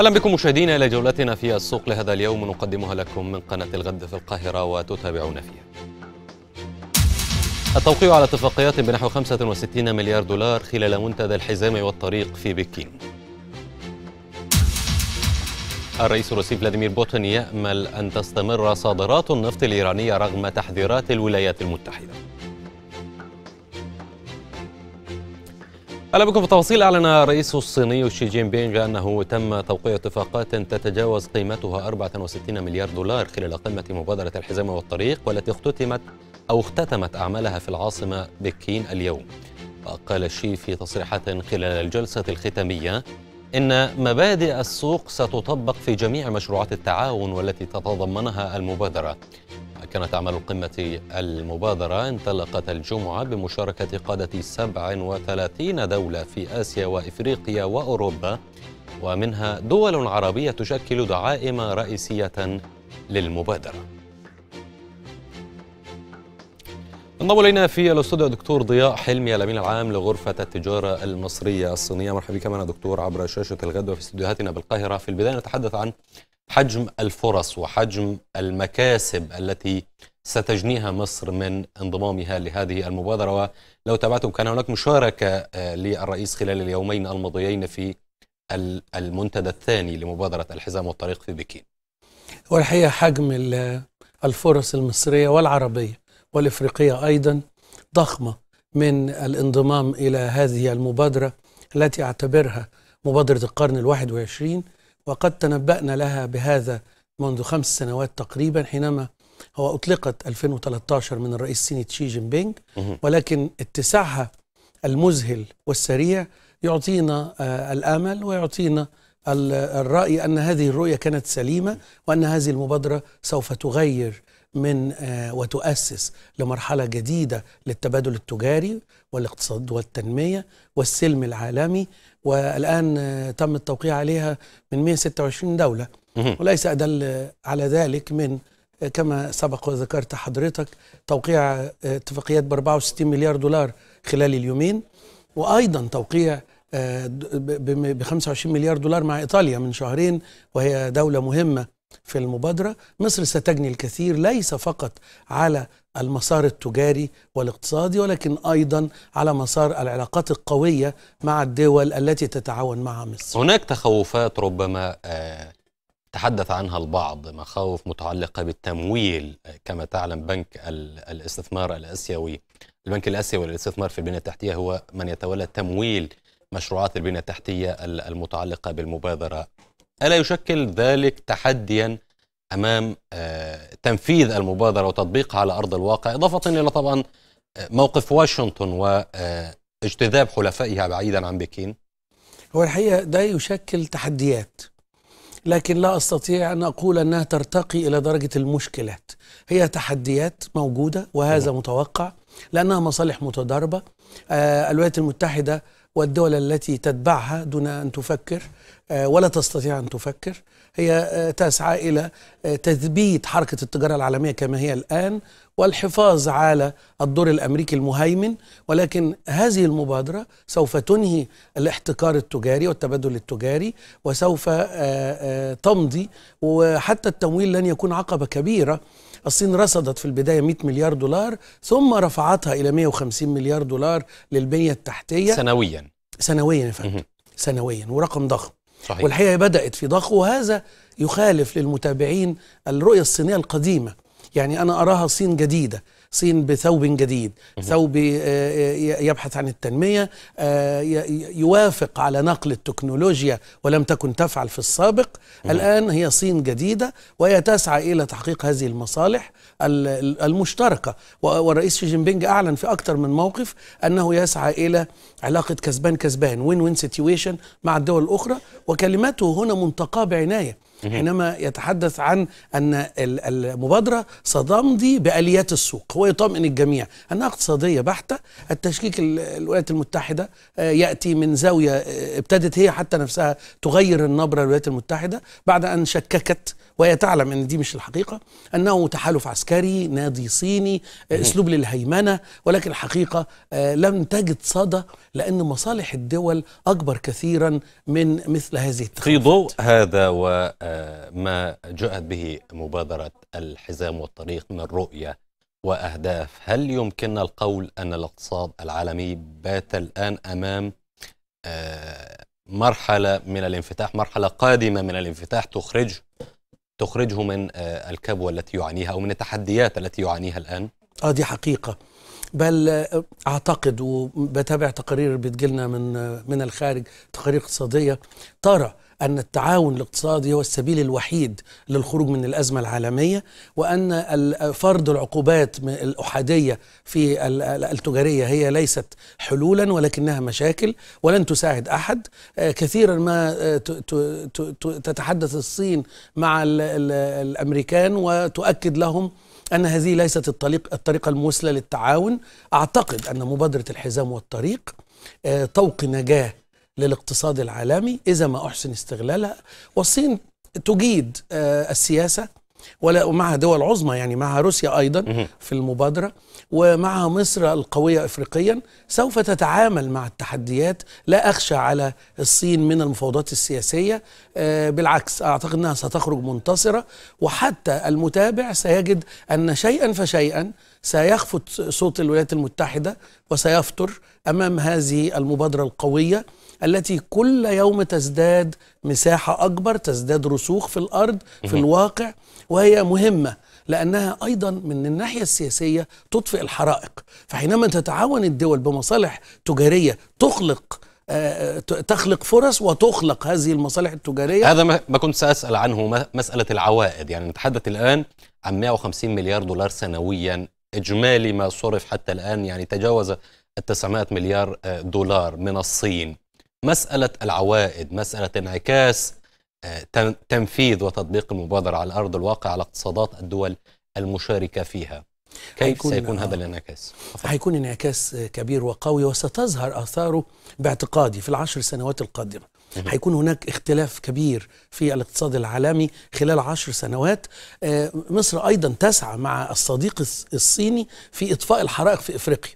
اهلا بكم مشاهدينا الى جولتنا في السوق لهذا اليوم نقدمها لكم من قناه الغد في القاهره وتتابعون فيها. التوقيع على اتفاقيات بنحو 65 مليار دولار خلال منتدى الحزام والطريق في بكين. الرئيس الروسي فلاديمير بوتين يامل ان تستمر صادرات النفط الايرانيه رغم تحذيرات الولايات المتحده. أهلا بكم في التفاصيل أعلن الرئيس الصيني شي جين بينغ أنه تم توقيع اتفاقات تتجاوز قيمتها 64 مليار دولار خلال قمة مبادرة الحزام والطريق والتي اختتمت أو اختتمت أعمالها في العاصمة بكين اليوم قال شي في تصريحات خلال الجلسة الختامية إن مبادئ السوق ستطبق في جميع مشروعات التعاون والتي تتضمنها المبادرة كانت أعمال قمة المبادرة انطلقت الجمعة بمشاركة قادة 37 دولة في آسيا وإفريقيا وأوروبا ومنها دول عربية تشكل دعائم رئيسية للمبادرة انضم الينا في الاستوديو الدكتور ضياء حلمي الامين العام لغرفه التجاره المصريه الصينيه مرحبا بك معنا دكتور عبر شاشه الغد وفي استديوهاتنا بالقاهره في البدايه نتحدث عن حجم الفرص وحجم المكاسب التي ستجنيها مصر من انضمامها لهذه المبادرة ولو تابعتم كان هناك مشاركة آه، للرئيس خلال اليومين الماضيين في المنتدى الثاني لمبادرة الحزام والطريق في بكين والحقيقة حجم الفرص المصرية والعربية والإفريقية أيضا ضخمة من الانضمام إلى هذه المبادرة التي أعتبرها مبادرة القرن الواحد وعشرين وقد تنبأنا لها بهذا منذ خمس سنوات تقريبا حينما هو أطلقت 2013 من الرئيس الصيني تشي جين بينج ولكن اتساعها المذهل والسريع يعطينا آه، الامل ويعطينا الراي ان هذه الرؤيه كانت سليمه وان هذه المبادره سوف تغير من آه، وتؤسس لمرحلة جديدة للتبادل التجاري والاقتصاد والتنمية والسلم العالمي والآن آه، تم التوقيع عليها من 126 دولة وليس أدل على ذلك من آه، كما سبق وذكرت حضرتك توقيع اتفاقيات ب 64 مليار دولار خلال اليومين وأيضا توقيع ب 25 مليار دولار مع إيطاليا من شهرين وهي دولة مهمة في المبادرة مصر ستجني الكثير ليس فقط على المسار التجاري والاقتصادي ولكن أيضا على مسار العلاقات القوية مع الدول التي تتعاون مع مصر هناك تخوفات ربما آه، تحدث عنها البعض مخاوف متعلقة بالتمويل آه، كما تعلم بنك الاستثمار الآسيوي البنك الآسيوي للاستثمار في البنية التحتية هو من يتولى تمويل مشروعات البنية التحتية المتعلقة بالمبادرة ألا يشكل ذلك تحديا أمام آه، تنفيذ المبادرة وتطبيقها على أرض الواقع إضافة إلى طبعا آه، موقف واشنطن واجتذاب آه، حلفائها بعيدا عن بكين هو الحقيقة ده يشكل تحديات لكن لا استطيع ان اقول انها ترتقي الى درجه المشكلات هي تحديات موجوده وهذا نعم. متوقع لانها مصالح متضاربه الولايات المتحده والدول التي تتبعها دون أن تفكر آه، ولا تستطيع أن تفكر هي آه، تسعى إلى آه، تثبيت حركة التجارة العالمية كما هي الآن والحفاظ على الدور الأمريكي المهيمن ولكن هذه المبادرة سوف تنهي الاحتكار التجاري والتبادل التجاري وسوف آه، تمضي وحتى التمويل لن يكون عقبة كبيرة الصين رصدت في البداية 100 مليار دولار ثم رفعتها إلى 150 مليار دولار للبنية التحتية سنويا سنويا يا فندم سنويا ورقم ضخم صحيح. والحقيقة بدأت في ضخ وهذا يخالف للمتابعين الرؤية الصينية القديمة يعني أنا أراها صين جديدة الصين بثوب جديد ثوب آه، آه، يبحث عن التنمية آه، يوافق على نقل التكنولوجيا ولم تكن تفعل في السابق الآن هي صين جديدة وهي تسعى إلى تحقيق هذه المصالح المشتركة والرئيس شي جين بينج أعلن في أكثر من موقف أنه يسعى إلى علاقة كسبان كسبان وين وين سيتويشن مع الدول الأخرى وكلمته هنا منتقاه بعناية حينما يتحدث عن أن المبادرة ستمضي بآليات السوق هو يطمئن الجميع أنها اقتصادية بحتة التشكيك الولايات المتحدة آه، يأتي من زاوية آه، ابتدت هي حتى نفسها تغير النبرة الولايات المتحدة بعد أن شككت وهي تعلم ان دي مش الحقيقه انه تحالف عسكري نادي صيني آه، اسلوب للهيمنه ولكن الحقيقه آه، لم تجد صدى لان مصالح الدول اكبر كثيرا من مثل هذه التخلفات. في ضوء هذا وما آه، جاءت به مبادره الحزام والطريق من الرؤيه واهداف هل يمكننا القول ان الاقتصاد العالمي بات الان امام مرحله من الانفتاح مرحله قادمه من الانفتاح تخرج تخرجه من آه، الكبوة التي يعانيها أو من التحديات التي يعانيها الآن؟ آه دي حقيقة بل آه، أعتقد وبتابع تقارير بتجيلنا من آه، من الخارج تقارير اقتصادية ترى أن التعاون الاقتصادي هو السبيل الوحيد للخروج من الأزمة العالمية وأن فرض العقوبات الأحادية في التجارية هي ليست حلولا ولكنها مشاكل ولن تساعد أحد آه، كثيرا ما آه، تتحدث الصين مع الأمريكان وتؤكد لهم أن هذه ليست الطريق الطريقة المثلى للتعاون أعتقد أن مبادرة الحزام والطريق آه، طوق نجاه للاقتصاد العالمي إذا ما أحسن استغلالها والصين تجيد آه، السياسة ولا ومعها دول عظمى يعني معها روسيا ايضا في المبادره ومعها مصر القويه افريقيا سوف تتعامل مع التحديات لا اخشى على الصين من المفاوضات السياسيه آه، بالعكس اعتقد انها ستخرج منتصره وحتى المتابع سيجد ان شيئا فشيئا سيخفت صوت الولايات المتحده وسيفتر امام هذه المبادره القويه التي كل يوم تزداد مساحة أكبر تزداد رسوخ في الأرض في الواقع وهي مهمة لأنها أيضا من الناحية السياسية تطفئ الحرائق فحينما تتعاون الدول بمصالح تجارية تخلق آه، تخلق فرص وتخلق هذه المصالح التجارية هذا ما كنت سأسأل عنه مسألة العوائد يعني نتحدث الآن عن 150 مليار دولار سنويا إجمالي ما صرف حتى الآن يعني تجاوز ال 900 مليار آه، دولار من الصين مسألة العوائد مسألة انعكاس آه، تنفيذ وتطبيق المبادرة على أرض الواقع على اقتصادات الدول المشاركة فيها كيف سيكون هذا آه. الانعكاس؟ هيكون انعكاس كبير وقوي وستظهر آثاره باعتقادي في العشر سنوات القادمة هيكون هناك اختلاف كبير في الاقتصاد العالمي خلال عشر سنوات آه، مصر أيضا تسعى مع الصديق الصيني في إطفاء الحرائق في إفريقيا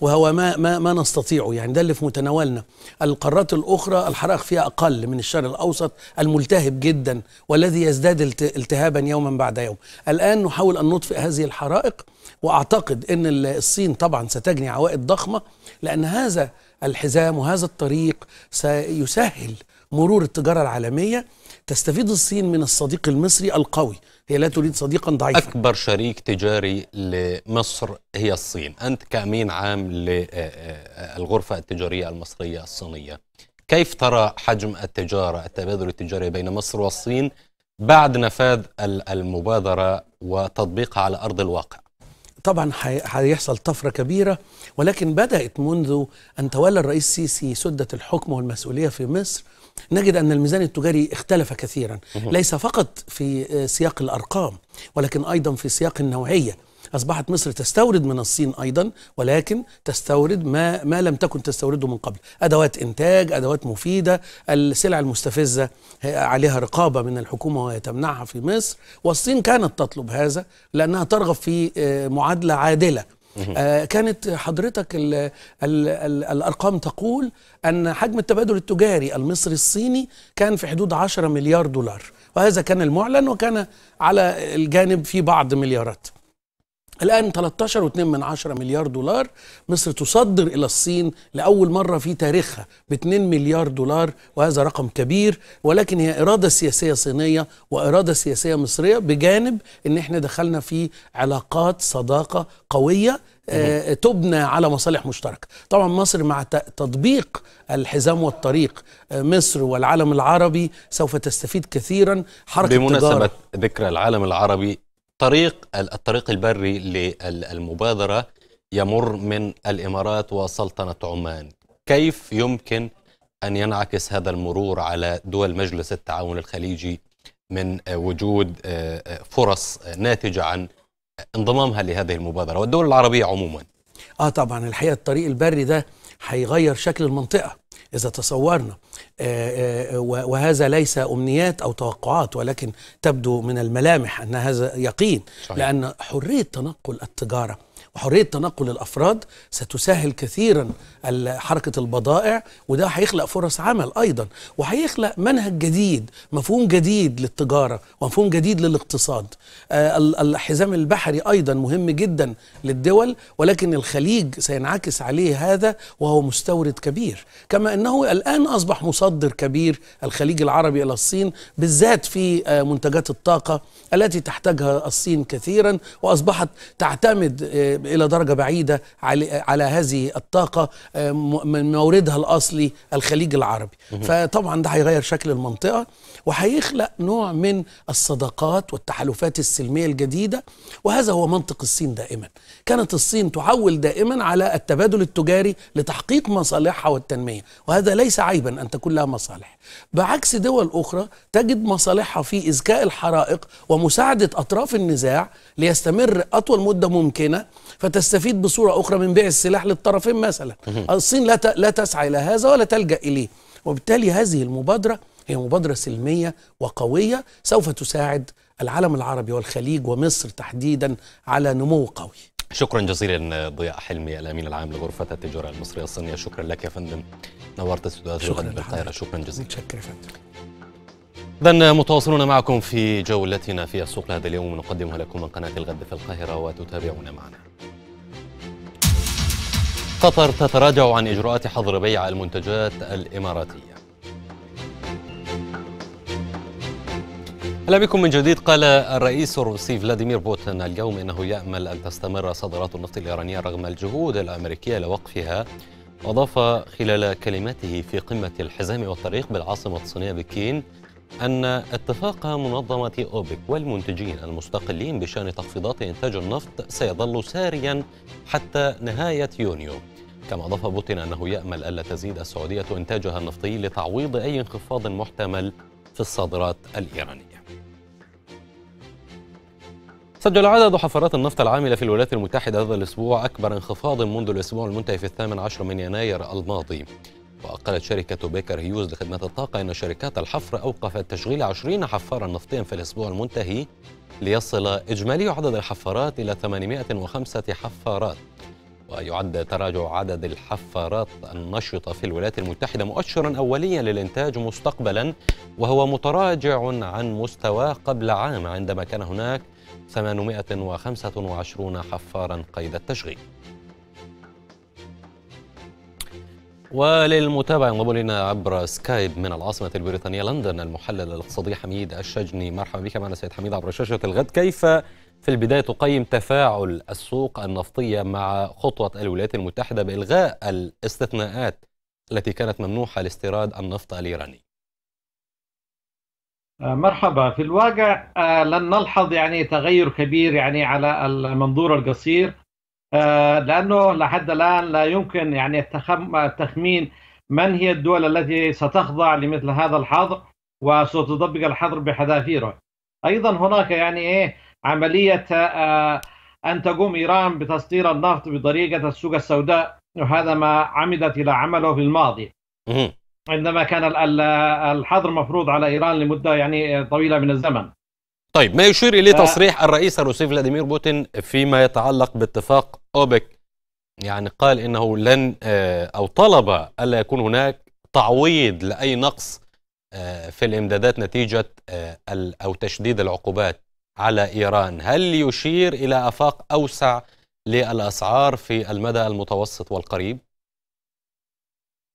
وهو ما ما ما نستطيعه يعني ده اللي في متناولنا القارات الاخرى الحرائق فيها اقل من الشرق الاوسط الملتهب جدا والذي يزداد التهابا يوما بعد يوم الان نحاول ان نطفئ هذه الحرائق واعتقد ان الصين طبعا ستجني عوائد ضخمه لان هذا الحزام وهذا الطريق سيسهل مرور التجارة العالمية تستفيد الصين من الصديق المصري القوي هي لا تريد صديقا ضعيفا أكبر شريك تجاري لمصر هي الصين أنت كأمين عام للغرفة التجارية المصرية الصينية كيف ترى حجم التجارة التبادل التجاري بين مصر والصين بعد نفاذ المبادرة وتطبيقها على أرض الواقع طبعا هيحصل طفره كبيره ولكن بدات منذ ان تولى الرئيس السيسي سده الحكم والمسؤوليه في مصر نجد أن الميزان التجاري اختلف كثيرا ليس فقط في آه، سياق الأرقام ولكن أيضا في سياق النوعية أصبحت مصر تستورد من الصين أيضا ولكن تستورد ما, ما لم تكن تستورده من قبل أدوات إنتاج أدوات مفيدة السلع المستفزة آه، عليها رقابة من الحكومة وهي تمنعها في مصر والصين كانت تطلب هذا لأنها ترغب في آه، معادلة عادلة آه، كانت حضرتك الـ الـ الـ الارقام تقول ان حجم التبادل التجاري المصري الصيني كان في حدود 10 مليار دولار وهذا كان المعلن وكان على الجانب في بعض مليارات الآن 13.2 من عشرة مليار دولار مصر تصدر إلى الصين لأول مرة في تاريخها ب 2 مليار دولار وهذا رقم كبير ولكن هي إرادة سياسية صينية وإرادة سياسية مصرية بجانب إن إحنا دخلنا في علاقات صداقة قوية آه، تبنى على مصالح مشتركه طبعا مصر مع تطبيق الحزام والطريق آه، مصر والعالم العربي سوف تستفيد كثيرا حركه بمناسبه ذكرى العالم العربي طريق الطريق البري للمبادره يمر من الامارات وسلطنه عمان كيف يمكن ان ينعكس هذا المرور على دول مجلس التعاون الخليجي من وجود آه، فرص ناتجه عن انضمامها لهذه المبادره والدول العربيه عموما اه طبعا الحقيقه الطريق البري ده هيغير شكل المنطقه إذا تصورنا آه، آه، وهذا ليس أمنيات أو توقعات ولكن تبدو من الملامح أن هذا يقين صحيح. لأن حرية تنقل التجارة وحريه تنقل الافراد ستسهل كثيرا حركه البضائع وده هيخلق فرص عمل ايضا وهيخلق منهج جديد مفهوم جديد للتجاره ومفهوم جديد للاقتصاد آه، الحزام البحري ايضا مهم جدا للدول ولكن الخليج سينعكس عليه هذا وهو مستورد كبير كما انه الان اصبح مصدر كبير الخليج العربي الى الصين بالذات في آه، منتجات الطاقه التي تحتاجها الصين كثيرا واصبحت تعتمد آه، الى درجه بعيده على, هذه الطاقه آه، من موردها الاصلي الخليج العربي فطبعا ده هيغير شكل المنطقه وهيخلق نوع من الصداقات والتحالفات السلميه الجديده وهذا هو منطق الصين دائما كانت الصين تعول دائما على التبادل التجاري لتحقيق مصالحها والتنميه وهذا ليس عيبا ان تكون لها مصالح بعكس دول اخرى تجد مصالحها في ازكاء الحرائق ومساعده اطراف النزاع ليستمر اطول مده ممكنه فتستفيد بصورة أخرى من بيع السلاح للطرفين مثلا الصين لا لا تسعى إلى هذا ولا تلجأ إليه وبالتالي هذه المبادرة هي مبادرة سلمية وقوية سوف تساعد العالم العربي والخليج ومصر تحديدا على نمو قوي شكرا جزيلا ضياء حلمي الامين العام لغرفه التجاره المصريه الصينيه شكرا لك يا فندم نورت استوديوهات القناه بالقاهره شكرا جزيلا متشكر يا فندم إذا متواصلون معكم في جولتنا في السوق هذا اليوم نقدمها لكم من قناة الغد في القاهرة وتتابعون معنا قطر تتراجع عن إجراءات حظر بيع المنتجات الإماراتية اهلا بكم من جديد قال الرئيس الروسي فلاديمير بوتين اليوم انه يامل ان تستمر صادرات النفط الايرانيه رغم الجهود الامريكيه لوقفها واضاف خلال كلمته في قمه الحزام والطريق بالعاصمه الصينيه بكين أن اتفاق منظمة أوبك والمنتجين المستقلين بشأن تخفيضات إنتاج النفط سيظل ساريا حتى نهاية يونيو كما أضاف بوتين أنه يأمل ألا تزيد السعودية إنتاجها النفطي لتعويض أي انخفاض محتمل في الصادرات الإيرانية سجل عدد حفرات النفط العاملة في الولايات المتحدة هذا الأسبوع أكبر انخفاض منذ الأسبوع المنتهي في الثامن عشر من يناير الماضي وقالت شركة بيكر هيوز لخدمة الطاقة أن شركات الحفر أوقفت تشغيل 20 حفارا نفطيا في الأسبوع المنتهي ليصل إجمالي عدد الحفارات إلى 805 حفارات ويعد تراجع عدد الحفارات النشطة في الولايات المتحدة مؤشرا أوليا للإنتاج مستقبلا وهو متراجع عن مستواه قبل عام عندما كان هناك 825 حفارا قيد التشغيل وللمتابعة ينضم لنا عبر سكايب من العاصمة البريطانية لندن المحلل الاقتصادي حميد الشجني مرحبا بك معنا سيد حميد عبر شاشة الغد كيف في البداية تقيم تفاعل السوق النفطية مع خطوة الولايات المتحدة بإلغاء الاستثناءات التي كانت ممنوحة لاستيراد النفط الإيراني مرحبا في الواقع آه، لن نلحظ يعني تغير كبير يعني على المنظور القصير آه، لانه لحد الان لا يمكن يعني تخمين من هي الدول التي ستخضع لمثل هذا الحظر وستطبق الحظر بحذافيره ايضا هناك يعني ايه عمليه آه، ان تقوم ايران بتصدير النفط بطريقه السوق السوداء وهذا ما عمدت الى عمله في الماضي عندما كان الحظر مفروض على ايران لمده يعني طويله من الزمن طيب ما يشير اليه تصريح الرئيس الروسي فلاديمير بوتين فيما يتعلق باتفاق اوبك يعني قال انه لن آه، او طلب الا يكون هناك تعويض لاي نقص آه، في الامدادات نتيجه آه، او تشديد العقوبات على ايران، هل يشير الى افاق اوسع للاسعار في المدى المتوسط والقريب؟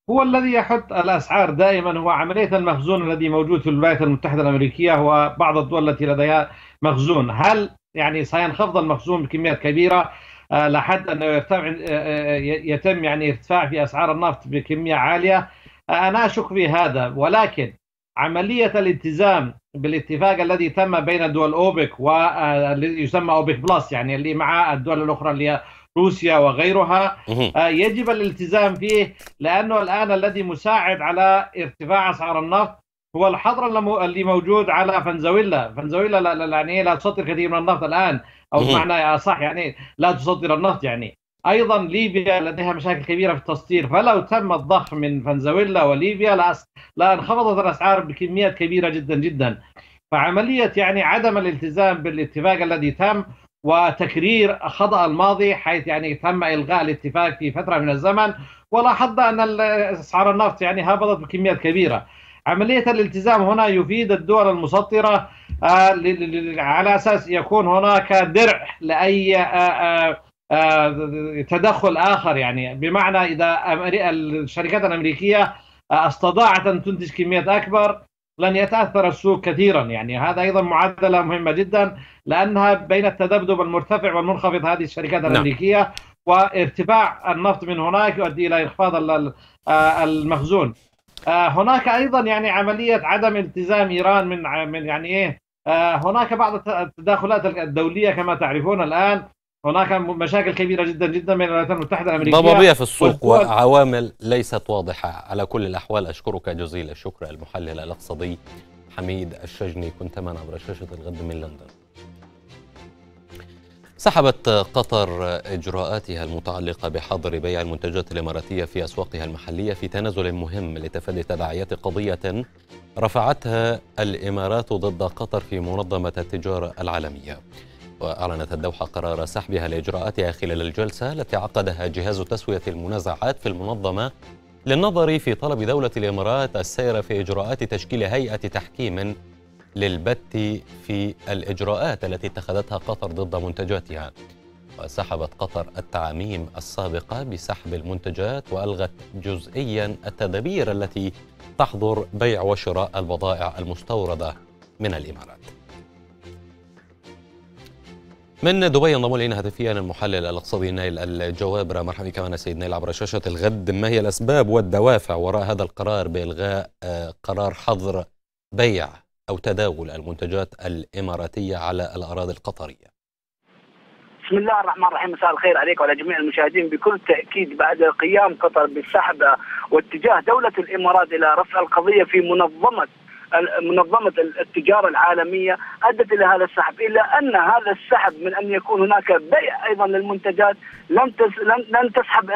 هو الذي يحط الأسعار دائما هو عملية المخزون الذي موجود في الولايات المتحدة الأمريكية وبعض الدول التي لديها مخزون هل يعني سينخفض المخزون بكميات كبيرة آه، لحد أنه يرتفع آه، آه، يتم يعني ارتفاع في أسعار النفط بكمية عالية أنا أشك في هذا ولكن عملية الالتزام بالاتفاق الذي تم بين دول أوبك ويسمى أوبك بلس يعني اللي مع الدول الأخرى اللي روسيا وغيرها آه، يجب الالتزام فيه لانه الان الذي مساعد على ارتفاع اسعار النفط هو الحظر اللي موجود على فنزويلا، فنزويلا لا, لا يعني لا تصدر كثير من النفط الان او بمعنى آه، صح يعني لا تصدر النفط يعني ايضا ليبيا لديها مشاكل كبيره في التصدير فلو تم الضخ من فنزويلا وليبيا لانخفضت الاسعار بكميات كبيره جدا جدا فعمليه يعني عدم الالتزام بالاتفاق الذي تم وتكرير خطأ الماضي حيث يعني تم إلغاء الاتفاق في فترة من الزمن ولاحظنا أن أسعار النفط يعني هبطت بكميات كبيرة عملية الالتزام هنا يفيد الدول المسطرة آه، على أساس يكون هناك درع لأي آه، آه، تدخل آخر يعني بمعنى إذا الشركات الأمريكية استطاعت أن تنتج كميات أكبر لن يتأثر السوق كثيرا يعني هذا أيضا معادلة مهمة جدا لانها بين التذبذب المرتفع والمنخفض هذه الشركات نعم. الامريكيه وارتفاع النفط من هناك يؤدي الى انخفاض آه، المخزون آه، هناك ايضا يعني عمليه عدم التزام ايران من من يعني ايه آه، هناك بعض التداخلات الدوليه كما تعرفون الان هناك مشاكل كبيره جدا جدا بين الولايات المتحده الامريكيه ضبابيه في السوق وعوامل ليست واضحه على كل الاحوال اشكرك جزيل الشكر المحلل الاقتصادي حميد الشجني كنت معنا عبر شاشه الغد من لندن سحبت قطر إجراءاتها المتعلقة بحظر بيع المنتجات الإماراتية في أسواقها المحلية في تنازل مهم لتفادي تداعيات قضية رفعتها الإمارات ضد قطر في منظمة التجارة العالمية وأعلنت الدوحة قرار سحبها لإجراءاتها خلال الجلسة التي عقدها جهاز تسوية المنازعات في المنظمة للنظر في طلب دولة الإمارات السير في إجراءات تشكيل هيئة تحكيم للبت في الإجراءات التي اتخذتها قطر ضد منتجاتها وسحبت قطر التعاميم السابقة بسحب المنتجات وألغت جزئيا التدابير التي تحظر بيع وشراء البضائع المستوردة من الإمارات من دبي ينضم الينا هاتفيا المحلل الاقتصادي نايل الجوابره مرحبا بك معنا سيد نايل عبر شاشه الغد ما هي الاسباب والدوافع وراء هذا القرار بالغاء آه، قرار حظر بيع أو تداول المنتجات الإماراتية على الأراضي القطرية بسم الله الرحمن الرحيم مساء الخير عليك وعلى جميع المشاهدين بكل تاكيد بعد قيام قطر بالسحب واتجاه دوله الامارات الى رفع القضيه في منظمه منظمة التجارة العالمية أدت إلى هذا السحب إلا أن هذا السحب من أن يكون هناك بيع أيضا للمنتجات لم لن تسحب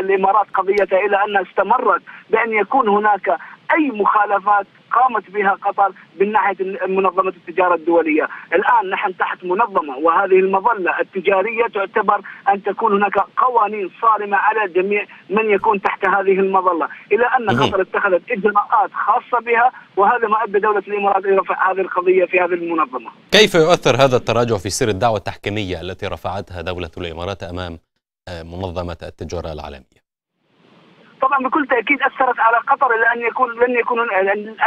الإمارات قضيتها إلى أنها استمرت بأن يكون هناك أي مخالفات قامت بها قطر من ناحيه منظمه التجاره الدوليه، الان نحن تحت منظمه وهذه المظله التجاريه تعتبر ان تكون هناك قوانين صارمه على جميع من يكون تحت هذه المظله، الى ان قطر اتخذت اجراءات خاصه بها وهذا ما ادى دوله الامارات الى رفع هذه القضيه في هذه المنظمه. كيف يؤثر هذا التراجع في سير الدعوه التحكيميه التي رفعتها دوله الامارات امام آه، منظمه التجاره العالميه؟ طبعا بكل تاكيد اثرت على قطر لان يكون لن يكون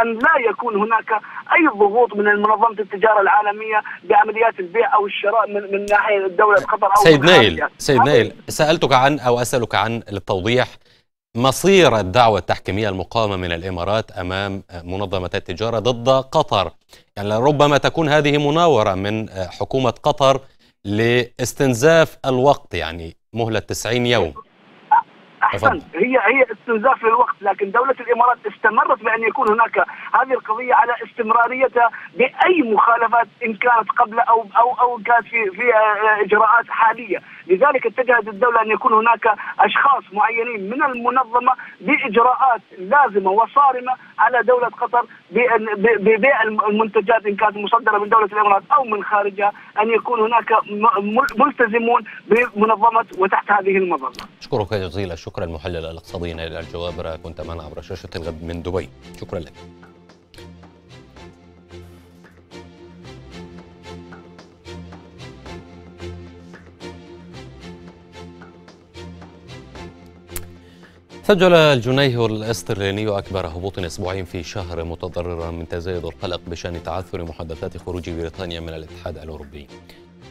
ان لا يكون هناك اي ضغوط من منظمه التجاره العالميه بعمليات البيع او الشراء من, من ناحيه الدوله قطر او سيد نايل سيد نايل سالتك عن او اسالك عن للتوضيح مصير الدعوة التحكيمية المقامة من الإمارات أمام منظمة التجارة ضد قطر يعني ربما تكون هذه مناورة من حكومة قطر لاستنزاف الوقت يعني مهلة 90 يوم احسنت هي هي استنزاف للوقت لكن دوله الامارات استمرت بان يكون هناك هذه القضيه على استمراريتها باي مخالفات ان كانت قبل او او او كانت في في آه، اجراءات حاليه، لذلك اتجهت الدوله ان يكون هناك اشخاص معينين من المنظمه باجراءات لازمه وصارمه على دوله قطر ببيع المنتجات ان كانت مصدره من دوله الامارات او من خارجها ان يكون هناك ملتزمون بمنظمه وتحت هذه المنظمه. اشكرك جزيلا شكرا المحلل الاقتصادي نائل الجوابره كنت معنا عبر شاشه الغد من دبي شكرا لك. سجل الجنيه الاسترليني أكبر هبوط أسبوعي في شهر متضررا من تزايد القلق بشأن تعثر محادثات خروج بريطانيا من الاتحاد الأوروبي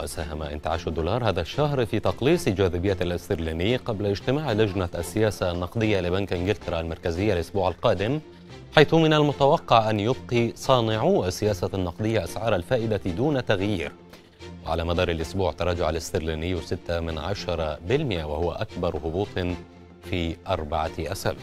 وساهم انتعاش الدولار هذا الشهر في تقليص جاذبية الاسترليني قبل اجتماع لجنة السياسة النقدية لبنك انجلترا المركزية الأسبوع القادم حيث من المتوقع أن يبقي صانعو السياسة النقدية أسعار الفائدة دون تغيير وعلى مدار الأسبوع تراجع الاسترليني 6 من 10 وهو أكبر هبوط في أربعة أسابيع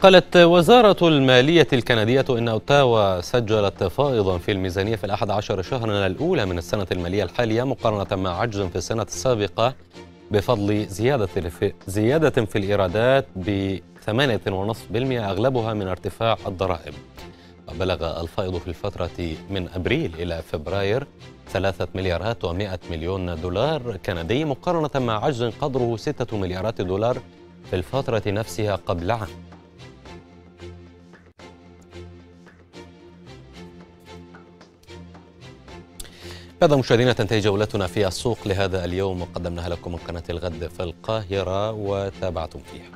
قالت وزارة المالية الكندية إن أوتاوا سجلت فائضا في الميزانية في الأحد عشر شهرا الأولى من السنة المالية الحالية مقارنة مع عجز في السنة السابقة بفضل زيادة في زيادة في الإيرادات ب 8.5% أغلبها من ارتفاع الضرائب وبلغ الفائض في الفترة من أبريل إلى فبراير 3 مليارات و100 مليون دولار كندي مقارنة مع عجز قدره 6 مليارات دولار في الفترة نفسها قبل عام بعد مشاهدينا تنتهي جولتنا في السوق لهذا اليوم وقدمناها لكم من قناة الغد في القاهرة وتابعتم فيها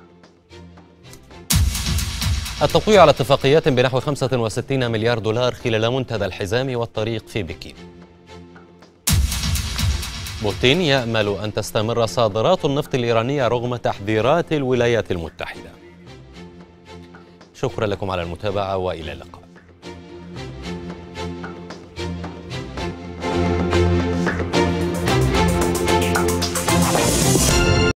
التقويع على اتفاقيات بنحو 65 مليار دولار خلال منتدى الحزام والطريق في بكين بوتين يأمل أن تستمر صادرات النفط الإيرانية رغم تحذيرات الولايات المتحدة شكرا لكم على المتابعة وإلى اللقاء